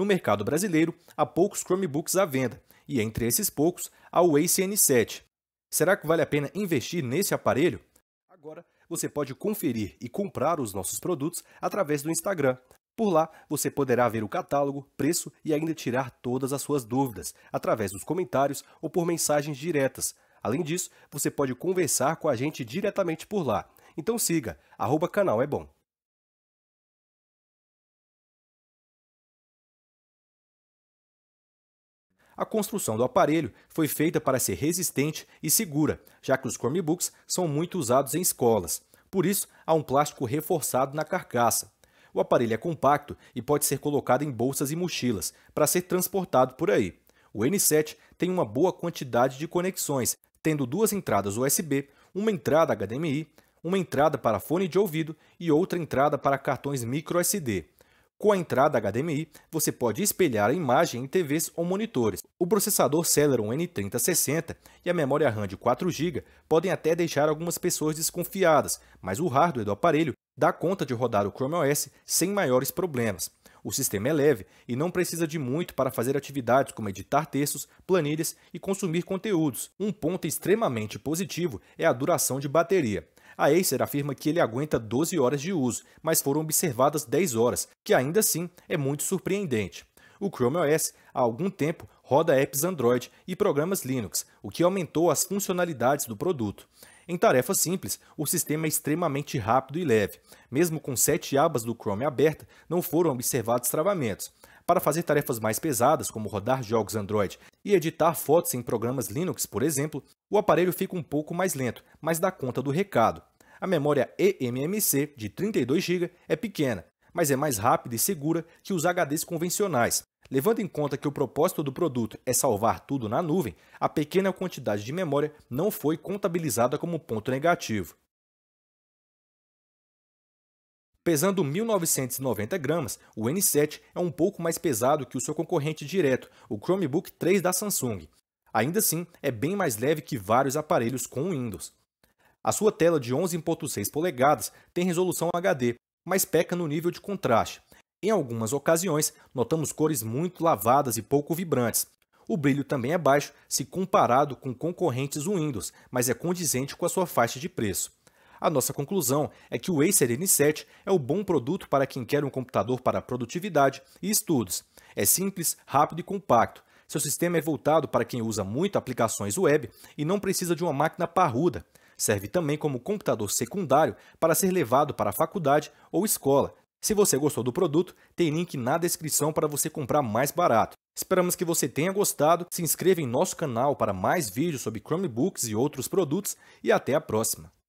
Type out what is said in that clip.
No mercado brasileiro, há poucos Chromebooks à venda, e entre esses poucos, há o Ace N7. Será que vale a pena investir nesse aparelho? Agora, você pode conferir e comprar os nossos produtos através do Instagram. Por lá, você poderá ver o catálogo, preço e ainda tirar todas as suas dúvidas, através dos comentários ou por mensagens diretas. Além disso, você pode conversar com a gente diretamente por lá. Então siga, arroba canal é bom. A construção do aparelho foi feita para ser resistente e segura, já que os Chromebooks são muito usados em escolas. Por isso, há um plástico reforçado na carcaça. O aparelho é compacto e pode ser colocado em bolsas e mochilas para ser transportado por aí. O N7 tem uma boa quantidade de conexões, tendo duas entradas USB, uma entrada HDMI, uma entrada para fone de ouvido e outra entrada para cartões microSD. Com a entrada HDMI, você pode espelhar a imagem em TVs ou monitores. O processador Celeron N3060 e a memória RAM de 4GB podem até deixar algumas pessoas desconfiadas, mas o hardware do aparelho dá conta de rodar o Chrome OS sem maiores problemas. O sistema é leve e não precisa de muito para fazer atividades como editar textos, planilhas e consumir conteúdos. Um ponto extremamente positivo é a duração de bateria. A Acer afirma que ele aguenta 12 horas de uso, mas foram observadas 10 horas, que ainda assim é muito surpreendente. O Chrome OS, há algum tempo, roda apps Android e programas Linux, o que aumentou as funcionalidades do produto. Em tarefa simples, o sistema é extremamente rápido e leve. Mesmo com sete abas do Chrome aberta, não foram observados travamentos para fazer tarefas mais pesadas, como rodar jogos Android e editar fotos em programas Linux, por exemplo, o aparelho fica um pouco mais lento, mas dá conta do recado. A memória eMMC de 32 GB é pequena, mas é mais rápida e segura que os HDs convencionais. Levando em conta que o propósito do produto é salvar tudo na nuvem, a pequena quantidade de memória não foi contabilizada como ponto negativo. Pesando 1990 gramas, o N7 é um pouco mais pesado que o seu concorrente direto, o Chromebook 3 da Samsung. Ainda assim, é bem mais leve que vários aparelhos com Windows. A sua tela de 11.6 polegadas tem resolução HD, mas peca no nível de contraste. Em algumas ocasiões, notamos cores muito lavadas e pouco vibrantes. O brilho também é baixo se comparado com concorrentes Windows, mas é condizente com a sua faixa de preço. A nossa conclusão é que o Acer N7 é o bom produto para quem quer um computador para produtividade e estudos. É simples, rápido e compacto. Seu sistema é voltado para quem usa muito aplicações web e não precisa de uma máquina parruda. Serve também como computador secundário para ser levado para a faculdade ou escola. Se você gostou do produto, tem link na descrição para você comprar mais barato. Esperamos que você tenha gostado, se inscreva em nosso canal para mais vídeos sobre Chromebooks e outros produtos e até a próxima!